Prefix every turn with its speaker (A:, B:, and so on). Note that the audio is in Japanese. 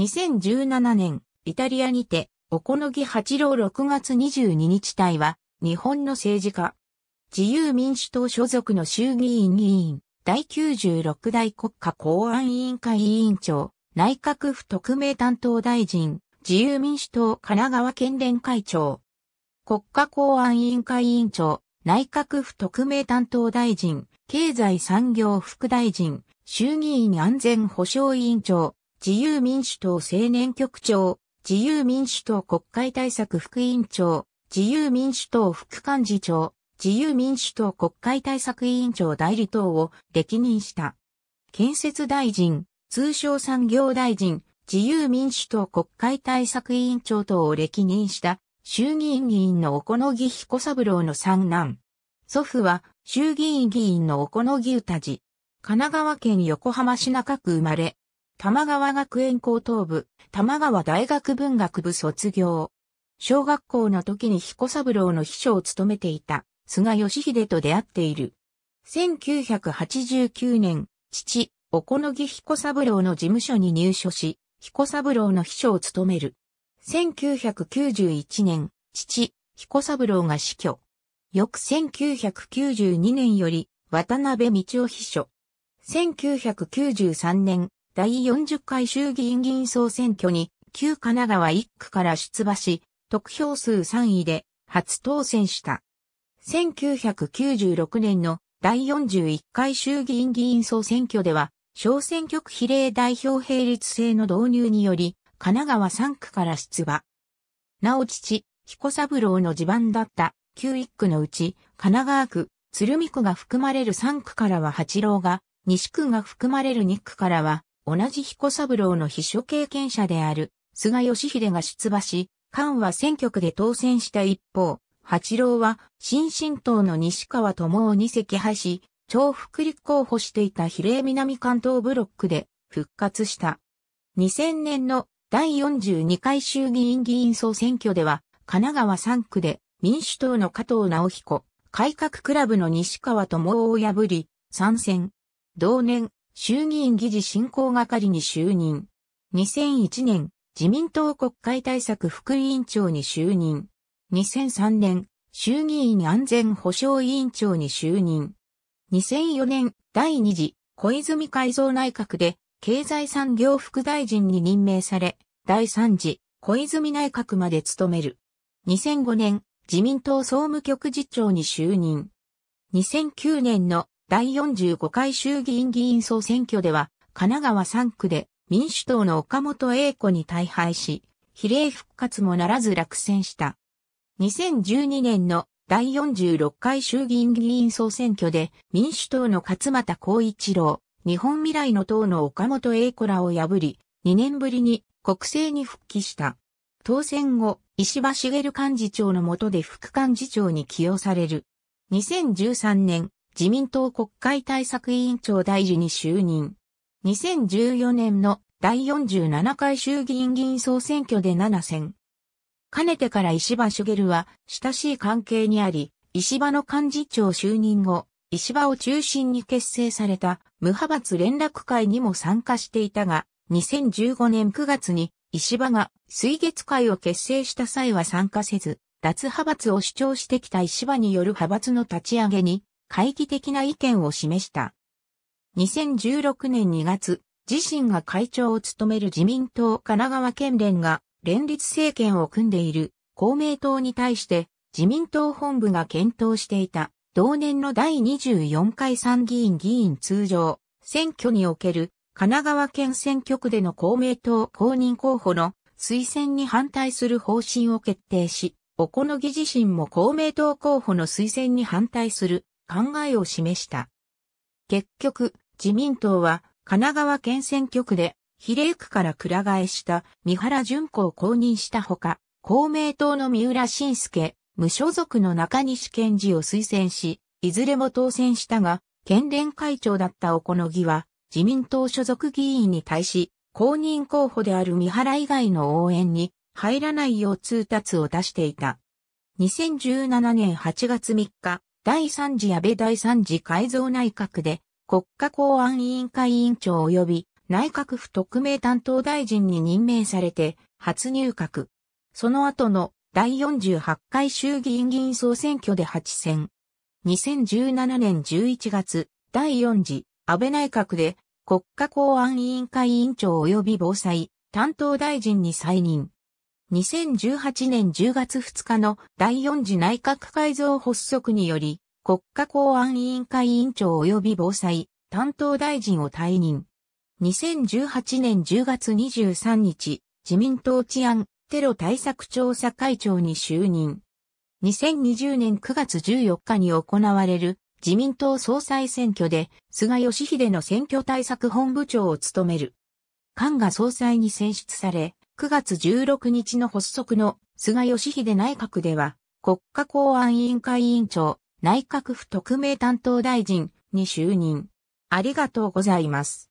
A: 2017年、イタリアにて、おこのぎ八郎6月22日隊は、日本の政治家。自由民主党所属の衆議院議員、第96代国家公安委員会委員長、内閣府特命担当大臣、自由民主党神奈川県連会長。国家公安委員会委員長、内閣府特命担当大臣、経済産業副大臣、衆議院安全保障委員長、自由民主党青年局長、自由民主党国会対策副委員長、自由民主党副幹事長、自由民主党国会対策委員長代理等を歴任した。建設大臣、通商産業大臣、自由民主党国会対策委員長等を歴任した衆議院議員の小野木彦三郎の三男。祖父は衆議院議員の小野木歌次。神奈川県横浜市中区生まれ、玉川学園高等部、玉川大学文学部卒業。小学校の時に彦三郎の秘書を務めていた菅義秀と出会っている。1989年、父、おこのぎ彦三郎の事務所に入所し、彦三郎の秘書を務める。1991年、父、彦三郎が死去。翌1992年より、渡辺道夫秘書。1993年、第40回衆議院議員総選挙に、旧神奈川1区から出馬し、得票数3位で初当選した。1996年の第41回衆議院議員総選挙では、小選挙区比例代表並立制の導入により、神奈川3区から出馬。なお父、彦三郎の地盤だった旧1区のうち、神奈川区、鶴見区が含まれる3区からは八郎が、西区が含まれる2区からは同じ彦三郎の秘書経験者である菅義偉が出馬し、菅は選挙区で当選した一方、八郎は新進党の西川智夫に席派し、超福立候補していた比例南関東ブロックで復活した。2000年の第42回衆議院議員総選挙では、神奈川3区で民主党の加藤直彦、改革クラブの西川智夫を破り、参戦。同年、衆議院議事進行係に就任。2001年、自民党国会対策副委員長に就任。2003年、衆議院安全保障委員長に就任。2004年、第2次小泉改造内閣で経済産業副大臣に任命され、第3次小泉内閣まで務める。2005年、自民党総務局次長に就任。2009年の第45回衆議院議員総選挙では、神奈川3区で民主党の岡本栄子に大敗し、比例復活もならず落選した。2012年の第46回衆議院議員総選挙で民主党の勝又光一郎、日本未来の党の岡本栄子らを破り、2年ぶりに国政に復帰した。当選後、石破茂幹事長の下で副幹事長に起用される。2013年、自民党国会対策委員長大臣に就任。2014年の第47回衆議院議員総選挙で7選。かねてから石破茂は親しい関係にあり、石破の幹事長就任後、石破を中心に結成された無派閥連絡会にも参加していたが、2015年9月に石破が水月会を結成した際は参加せず、脱派閥を主張してきた石破による派閥の立ち上げに懐疑的な意見を示した。2016年2月、自身が会長を務める自民党神奈川県連が連立政権を組んでいる公明党に対して自民党本部が検討していた同年の第24回参議院議員通常選挙における神奈川県選挙区での公明党公認候補の推薦に反対する方針を決定し、おこのぎ自身も公明党候補の推薦に反対する考えを示した。結局、自民党は神奈川県選挙区で比例区から倉替えした三原淳子を公認したほか、公明党の三浦晋介、無所属の中西健治を推薦し、いずれも当選したが、県連会長だったおこの木は、自民党所属議員に対し、公認候補である三原以外の応援に入らないよう通達を出していた。2017年8月3日、第三次安倍第三次改造内閣で国家公安委員会委員長及び内閣府特命担当大臣に任命されて初入閣。その後の第48回衆議院議員総選挙で8選。2017年11月第4次安倍内閣で国家公安委員会委員長及び防災担当大臣に再任。2018年10月2日の第4次内閣改造発足により、国家公安委員会委員長及び防災担当大臣を退任。2018年10月23日、自民党治安テロ対策調査会長に就任。2020年9月14日に行われる自民党総裁選挙で菅義偉の選挙対策本部長を務める。菅が総裁に選出され、9月16日の発足の菅義偉内閣では、国家公安委員会委員長、内閣府特命担当大臣に就任。ありがとうございます。